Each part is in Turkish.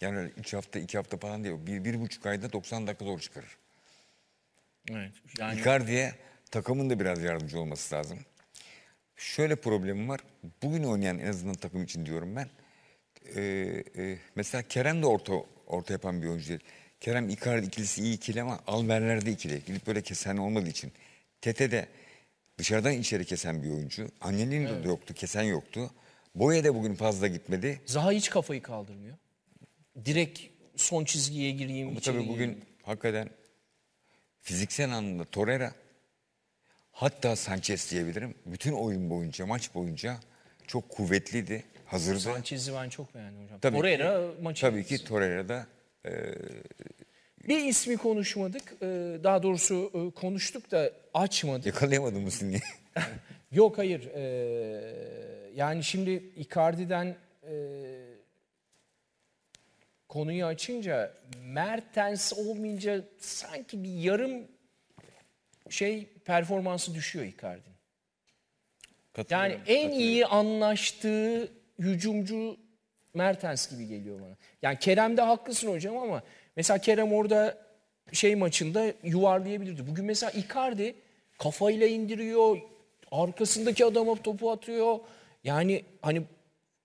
Yani öyle üç hafta, iki hafta falan değil. Bir, bir buçuk ayda 90 dakika zor çıkarır. Evet. Yani... Icardi'ye takımın da biraz yardımcı olması lazım. Şöyle problemim var. Bugün oynayan en azından takım için diyorum ben. Ee, e, mesela Kerem de orta orta yapan bir oyuncu değil. Kerem Icardi ikilisi iyi ikili ama Alberler de ikili. Gidip böyle kesen olmadığı için. Tete de dışarıdan içeri kesen bir oyuncu. Annenin evet. de yoktu, kesen yoktu. Boya da bugün fazla gitmedi. Zaha hiç kafayı kaldırmıyor direkt son çizgiye gireyim. Ama tabii bugün gireyim. hakikaten fiziksel anlamda Torreira hatta Sanchez diyebilirim. Bütün oyun boyunca, maç boyunca çok kuvvetliydi. Hazırdı. Sanchez'i ben çok beğendim hocam. Tabii Torreira ki, maçı. Tabii ki Torreira da e, bir ismi konuşmadık. E, daha doğrusu e, konuştuk da açmadık. Yakalayamadın mısın diye. Yok hayır. E, yani şimdi Icardi'den konuyu açınca Mertens olmayınca sanki bir yarım şey performansı düşüyor Icardi'nin. Yani en iyi anlaştığı hücumcu Mertens gibi geliyor bana. Yani Kerem'de haklısın hocam ama mesela Kerem orada şey maçında yuvarlayabilirdi. Bugün mesela Icardi kafayla indiriyor, arkasındaki adama topu atıyor. Yani hani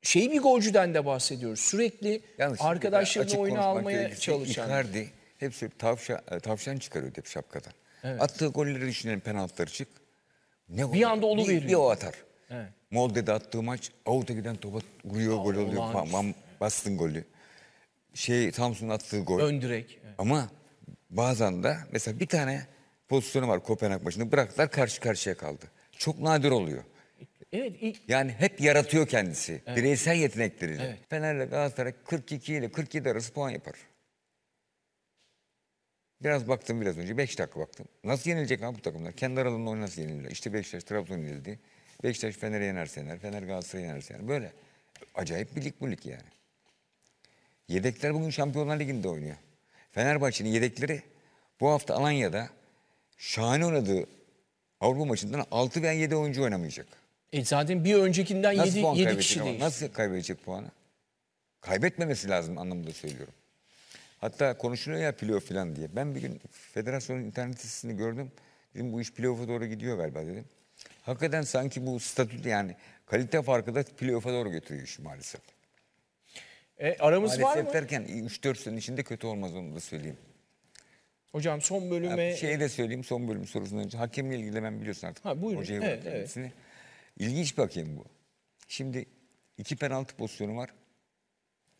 şey bir golcüden de bahsediyoruz. Sürekli Yalnız arkadaşlarını oyuna almaya çalışan. Icardi hepsi e, tavşan, tavşan çıkarıyordu hep şapkadan. Evet. Attığı golleri düşünelim penaltıları çık. Ne bir anda olu veriyor. Bir, o atar. Evet. Molde'de attığı maç avuta giden topa vuruyor gol oluyor. Bam, bam, bastın golü. Şey Samsun'un attığı gol. Ön direk. Evet. Ama bazen de mesela bir tane pozisyonu var Kopenhag maçında bıraktılar karşı karşıya kaldı. Çok nadir oluyor. Evet. Ilk... Yani hep yaratıyor kendisi. Evet. Bireysel yetenekleriyle. Evet. Fener'le Galatasaray 42 ile 47 arası puan yapar. Biraz baktım biraz önce. 5 dakika baktım. Nasıl yenilecek abi bu takımlar? Kendi aralarında oynasın yenilirler. İşte Beşiktaş Trabzon yenildi. Beşiktaş Fener'e yenerse yener. Fener Galatasaray'a yenerse yener. Böyle. Acayip bir lig bu lig yani. Yedekler bugün Şampiyonlar Ligi'nde oynuyor. Fenerbahçe'nin yedekleri bu hafta Alanya'da şahane oynadığı Avrupa maçından 6 veya 7 oyuncu oynamayacak. E zaten bir öncekinden Nasıl 7, kişi ama? değil. Nasıl kaybedecek puanı? Kaybetmemesi lazım anlamında söylüyorum. Hatta konuşuluyor ya playoff falan diye. Ben bir gün federasyonun internet sitesini gördüm. Dedim bu iş playoff'a doğru gidiyor galiba dedim. Hakikaten sanki bu statü yani kalite farkı da playoff'a doğru götürüyor işi maalesef. E, aramız var mı? Maalesef derken 3-4 sene içinde kötü olmaz onu da söyleyeyim. Hocam son bölüme... Ha, şeyi de söyleyeyim son bölüm sorusundan önce. Hakemle ilgili de ben biliyorsun artık. Ha, buyurun. Hocaya evet, evet. İlginç bir hakem bu. Şimdi iki penaltı pozisyonu var.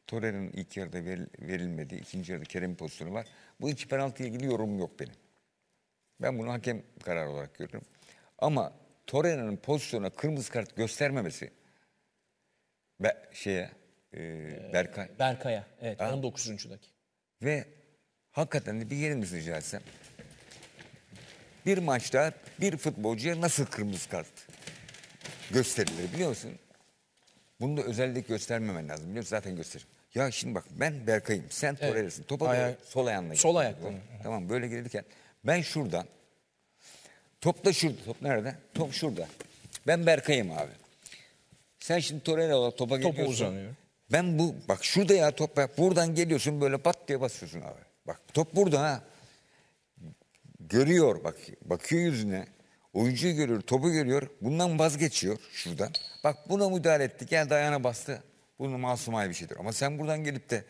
Torerin ilk yarıda verilmedi. ikinci yarıda Kerem pozisyonu var. Bu iki penaltıya ilgili yorumum yok benim. Ben bunu hakem kararı olarak görüyorum. Ama Torreira'nın pozisyona kırmızı kart göstermemesi be, şeye e, ee, Berkay. Berkay'a. Evet ha? 19. dakika. Ve hakikaten de bir yerimiz rica etsem. Bir maçta bir futbolcuya nasıl kırmızı kart gösterileri biliyor musun? Bunu da özellik göstermemen lazım biliyor musun? Zaten gösterir. Ya şimdi bak ben Berkay'ım, sen evet. Torreira'sın. Topa Aya doğru sol ayağınla Sol ayakla. Tamam böyle gelirken ben şuradan, top da şurada, top nerede? Top şurada. Ben Berkay'ım abi. Sen şimdi torel olarak topa Topu geliyorsun. Topa uzanıyor. Ben bu, bak şurada ya top, buradan geliyorsun böyle pat diye basıyorsun abi. Bak top burada ha. Görüyor bak, bakıyor yüzüne. Oyuncuyu görüyor, topu görüyor. Bundan vazgeçiyor şuradan. Bak buna müdahale etti. Gel dayana bastı. Bunun masumane bir şeydir. Ama sen buradan gelip de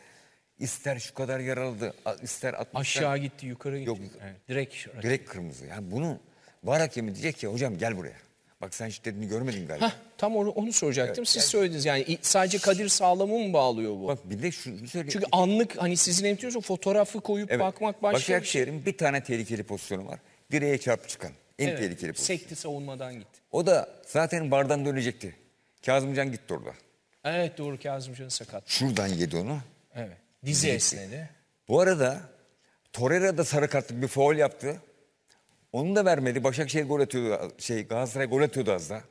ister şu kadar yaraladı, ister atmışlar. Aşağı gitti, yukarı gitti. Yok, evet. Direkt, direkt kırmızı. Yani bunu var hakemi diyecek ki hocam gel buraya. Bak sen şiddetini görmedin galiba. Hah, tam onu, onu soracaktım. Evet, Siz yani, söylediniz yani sadece Kadir Sağlam'ı mı bağlıyor bu? Bak bir de şunu söyleyeyim. Çünkü anlık hani sizin emtiyorsunuz fotoğrafı koyup evet. bakmak başka Başakşehir'in şey. bir tane tehlikeli pozisyonu var. Direğe çarpı çıkan. En evet, tehlikeli pozisyon. Sekti savunmadan gitti. O da zaten bardan dönecekti. Kazımcan gitti orada. Evet doğru Kazımcan sakat. Şuradan yedi onu. Evet. Dizi gitti. esnedi. Bu arada Torreira da sarı kartlık bir foul yaptı. Onu da vermedi. Başakşehir gol atıyordu. Şey Galatasaray gol atıyordu az da.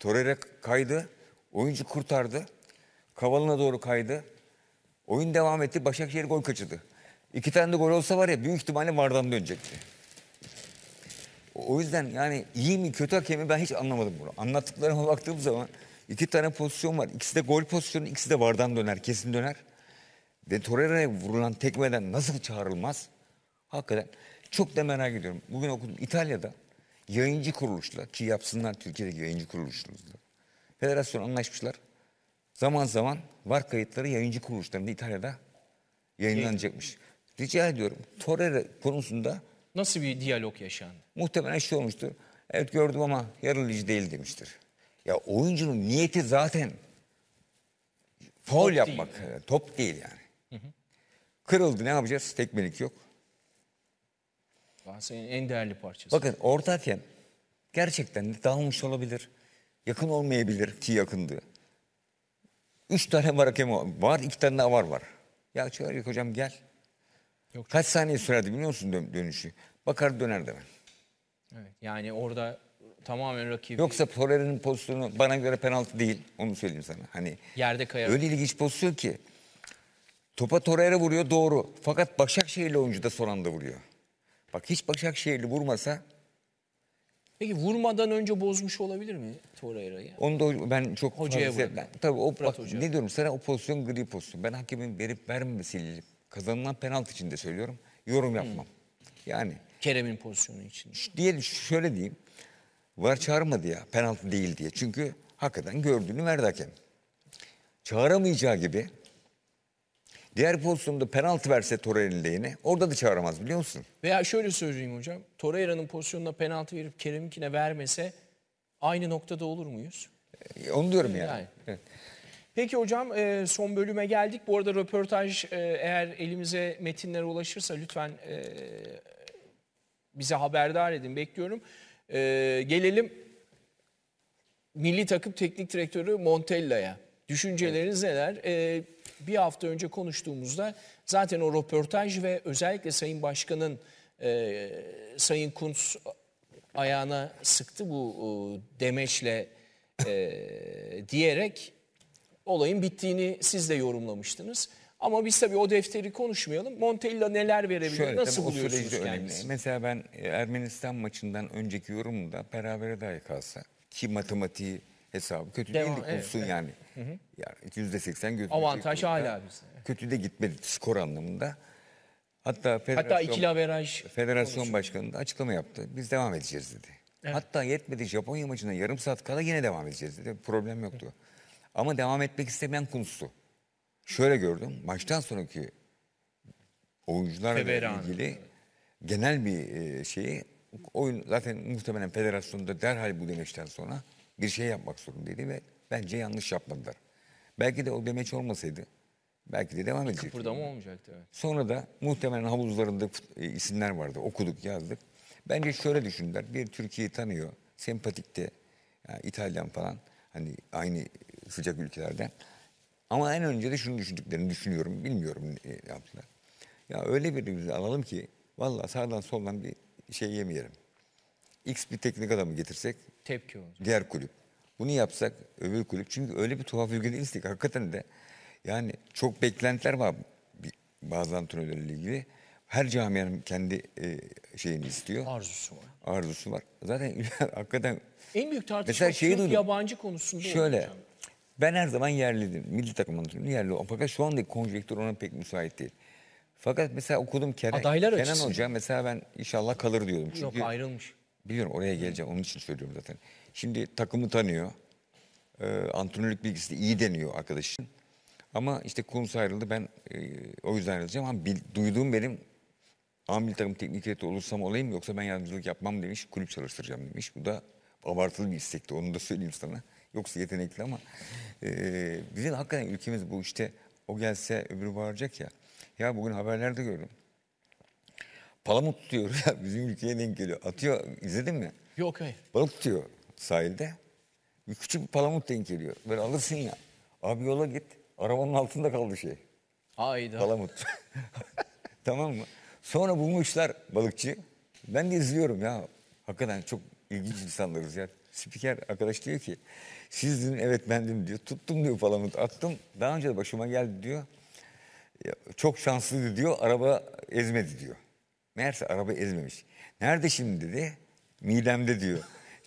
Torreira kaydı. Oyuncu kurtardı. Kavalına doğru kaydı. Oyun devam etti. Başakşehir gol kaçırdı. İki tane de gol olsa var ya büyük ihtimalle vardan dönecekti. O yüzden yani iyi mi kötü hakemi ben hiç anlamadım bunu. Anlattıklarıma baktığım zaman iki tane pozisyon var. İkisi de gol pozisyonu, ikisi de vardan döner, kesin döner. Ve Torreira'ya vurulan tekmeden nasıl çağrılmaz? Hakikaten çok da merak ediyorum. Bugün okudum İtalya'da yayıncı kuruluşla ki yapsınlar Türkiye'deki yayıncı kuruluşlarımızda. Federasyon anlaşmışlar. Zaman zaman var kayıtları yayıncı kuruluşlarında İtalya'da yayınlanacakmış. Rica ediyorum Torreira konusunda Nasıl bir diyalog yaşandı? Muhtemelen şey olmuştur. Evet gördüm ama yarılıcı değil demiştir. Ya oyuncunun niyeti zaten faul yapmak. Değil. E, top değil yani. Hı hı. Kırıldı ne yapacağız? Tekmelik yok. Galatasaray'ın en değerli parçası. Bakın ortayken gerçekten dağılmış olabilir. Yakın olmayabilir ki yakındı. Üç tane var hakem var. İki tane daha var var. Ya çağırıyor hocam gel. Yok, Kaç saniye sürerdi biliyor musun dön- dönüşü? Bakar dönerdi ben. Evet, yani orada tamamen rakibi Yoksa Torreira'nın pozisyonu bana göre penaltı değil. Onu söyleyeyim sana. Hani yerde kayar. öyle ilginç pozisyon ki topa Torreira vuruyor doğru. Fakat Başakşehirli oyuncu da son anda vuruyor. Bak hiç Başakşehirli vurmasa Peki vurmadan önce bozmuş olabilir mi Torreira'yı? Onu da ben çok Hocaya fazla- Tabii o, Fırat bak, ne diyorum sana o pozisyon gri pozisyon. Ben hakemin verip vermemesiyle kazanılan penaltı için de söylüyorum. Yorum yapmam. Yani Kerem'in pozisyonu için. ş- şöyle diyeyim. Var çağırmadı ya penaltı değil diye. Çünkü hakikaten gördüğünü verdi hakem. Çağıramayacağı gibi diğer pozisyonda penaltı verse Torreira'nın lehine orada da çağıramaz biliyor musun? Veya şöyle söyleyeyim hocam. Torreira'nın pozisyonuna penaltı verip Kerem'inkine vermese aynı noktada olur muyuz? E, Onu diyorum yani. Yani. Evet. Peki hocam e, son bölüme geldik. Bu arada röportaj e, eğer elimize metinlere ulaşırsa lütfen e, bize haberdar edin. Bekliyorum. Gelelim milli takım teknik direktörü Montella'ya. Düşünceleriniz evet. neler? bir hafta önce konuştuğumuzda zaten o röportaj ve özellikle Sayın Başkan'ın Sayın Kuntz ayağına sıktı bu demeçle diyerek olayın bittiğini siz de yorumlamıştınız. Ama biz tabii o defteri konuşmayalım. Montella neler verebilir? Şöyle, Nasıl tabii, buluyorsunuz kendisini? Mesela ben e, Ermenistan maçından önceki yorumumda berabere dahi kalsa ki matematiği hesabı kötü Devam, değildik evet, evet. yani. Hı hı. Yani gözüküyor. Avantaj hala bizde. Kötü de gitmedi skor anlamında. Hatta federasyon, Hatta ikili averaj federasyon başkanı da açıklama yaptı. Biz devam edeceğiz dedi. Evet. Hatta yetmedi Japonya maçına yarım saat kala yine devam edeceğiz dedi. Problem yoktu. Hı. Ama devam etmek istemeyen Kuntz'tu. Şöyle gördüm. Maçtan sonraki oyuncularla Feveran. ilgili genel bir e, şeyi oyun zaten muhtemelen federasyonda derhal bu demeçten sonra bir şey yapmak zorundaydı ve bence yanlış yapmadılar. Belki de o demeç olmasaydı belki de devam edecekti. Kıpırdama olmayacaktı. Evet. Sonra da muhtemelen havuzlarında e, isimler vardı. Okuduk, yazdık. Bence şöyle düşündüler. Bir Türkiye'yi tanıyor. Sempatikte. Yani İtalyan falan. Hani aynı sıcak ülkelerden. Ama en önce de şunu düşündüklerini düşünüyorum. Bilmiyorum ne yaptılar. Ya öyle birimizi alalım ki valla sağdan soldan bir şey yemeyelim. X bir teknik adamı getirsek tepki olur. Diğer kulüp. Bunu yapsak öbür kulüp. Çünkü öyle bir tuhaf ülke değiliz ki hakikaten de yani çok beklentiler var bazı antrenörlerle ilgili. Her camianın kendi e, şeyini istiyor. Arzusu var. Arzusu var. Zaten hakikaten... En büyük tartışma Türk yabancı konusunda. Şöyle, olacağım. Ben her zaman yerliydim. Milli takım antrenörü yerli. Fakat şu andaki konjektör ona pek müsait değil. Fakat mesela okudum Kenan, Adaylar Kenan açısın. Hoca mesela ben inşallah kalır diyordum. Çünkü Yok ayrılmış. Biliyorum oraya geleceğim onun için söylüyorum zaten. Şimdi takımı tanıyor. E, antrenörlük bilgisi de iyi deniyor arkadaşın. Ama işte Kunz ayrıldı ben e, o yüzden ayrılacağım ama bil, duyduğum benim amil takım teknik direktörü olursam olayım yoksa ben yardımcılık yapmam demiş kulüp çalıştıracağım demiş. Bu da abartılı bir istekti onu da söyleyeyim sana. Yoksa yetenekli ama e, bizim hakikaten ülkemiz bu işte o gelse öbürü bağıracak ya. Ya bugün haberlerde gördüm. Palamut tutuyor ya bizim ülkeye denk geliyor. Atıyor izledin mi? Yok hayır. Balık tutuyor sahilde. Bir küçük bir palamut denk geliyor. Böyle alırsın ya. Abi yola git. Arabanın altında kaldı şey. Ayda. Palamut. tamam mı? Sonra bulmuşlar balıkçı. Ben de izliyorum ya. Hakikaten çok ilginç insanlarız ya. Spiker arkadaş diyor ki siz dün evet bendim diyor. Tuttum diyor palamut attım. Daha önce de başıma geldi diyor. Çok şanslıydı diyor. Araba ezmedi diyor. Meğerse araba ezmemiş. Nerede şimdi dedi. Midemde diyor.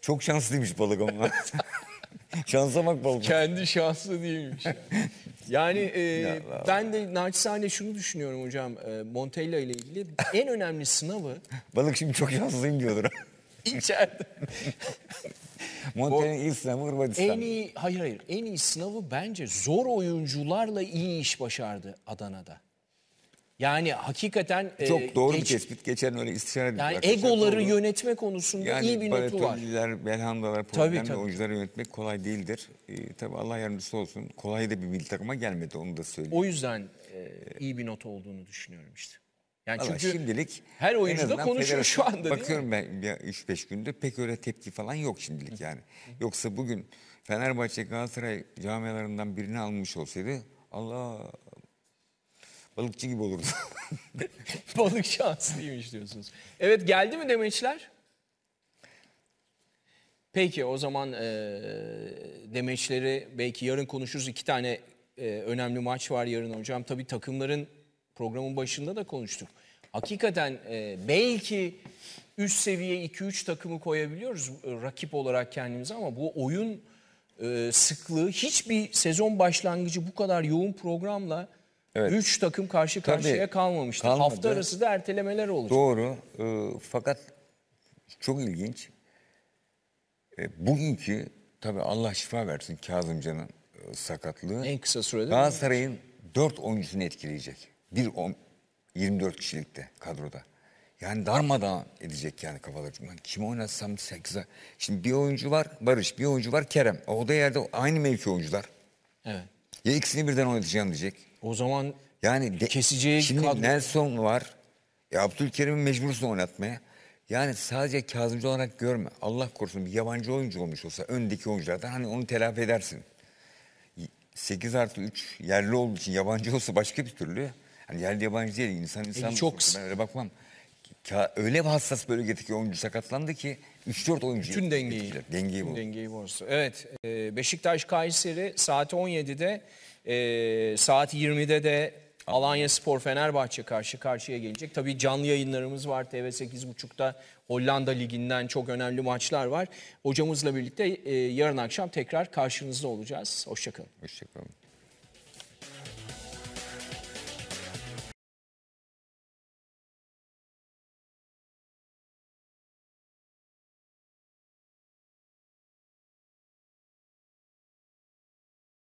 Çok şanslıymış balık onlar. Şansa balık. Kendi şanslı değilmiş. Yani, yani e, ben de naçizane şunu düşünüyorum hocam e, Montella ile ilgili. En önemli sınavı... balık şimdi çok şanslıyım diyordur. İçeride. Monter'in ilk sınavı Hırvatistan. En iyi, hayır hayır en iyi sınavı bence zor oyuncularla iyi iş başardı Adana'da. Yani hakikaten e, çok doğru geç, bir tespit. Geçen öyle istişare ettik. Yani egoları doğru. yönetme konusunda yani iyi bir notu var. Yani belhandalar, problemli tabii, oyuncuları yönetmek kolay değildir. Ee, tabii Allah yardımcısı olsun. Kolay da bir milli takıma gelmedi onu da söyleyeyim. O yüzden e, iyi bir not olduğunu düşünüyorum işte. Yani Vallahi çünkü şimdilik her oyuncu da konuşuyor şu anda Bakıyorum ben 3-5 günde pek öyle tepki falan yok şimdilik yani. Yoksa bugün Fenerbahçe Galatasaray camialarından birini almış olsaydı Allah balıkçı gibi olurdu. Balık şanslıymış diyorsunuz. Evet geldi mi demeçler? Peki o zaman e, demeçleri belki yarın konuşuruz. iki tane e, önemli maç var yarın hocam. Tabii takımların programın başında da konuştuk. Hakikaten e, belki üst seviye 2-3 takımı koyabiliyoruz e, rakip olarak kendimize ama bu oyun e, sıklığı hiçbir sezon başlangıcı bu kadar yoğun programla Evet. Üç takım karşı karşıya Tabii, kalmamıştı. kalmadı. Hafta arası da ertelemeler olacak. Doğru. Ee, fakat çok ilginç. E, bugünkü tabi Allah şifa versin Kazımcan'ın e, sakatlığı En kısa sürede mi? Galatasaray'ın dört oyuncusunu etkileyecek. Bir on, 24 kişilikte kadroda. Yani darmadan edecek yani kafaları. Yani kim oynatsam 8'e. Şimdi bir oyuncu var Barış, bir oyuncu var Kerem. O da yerde aynı mevki oyuncular. Evet. Ya ikisini birden oynatacağım diyecek. O zaman yani de, keseceği şimdi kadro. Nelson var. ya Abdülkerim'i mecbursun oynatmaya. Yani sadece Kazımcı olarak görme. Allah korusun bir yabancı oyuncu olmuş olsa öndeki oyunculardan hani onu telafi edersin. 8 artı 3 yerli olduğu için yabancı olsa başka bir türlü yani yerli yabancı değil insan e, insan. E, çok. Ben öyle bakmam. Ka öyle bir hassas bölgedeki oyuncu sakatlandı ki 3-4 oyuncu. Bütün dengeyi. Etkiler. Dengeyi Bütün dengeyi bozdu. Evet e, Beşiktaş Kayseri saat 17'de e, saat 20'de de Alanya Spor Fenerbahçe karşı karşıya gelecek. Tabii canlı yayınlarımız var. TV 8.30'da Hollanda Ligi'nden çok önemli maçlar var. Hocamızla birlikte e, yarın akşam tekrar karşınızda olacağız. Hoşçakalın. Hoşçakalın.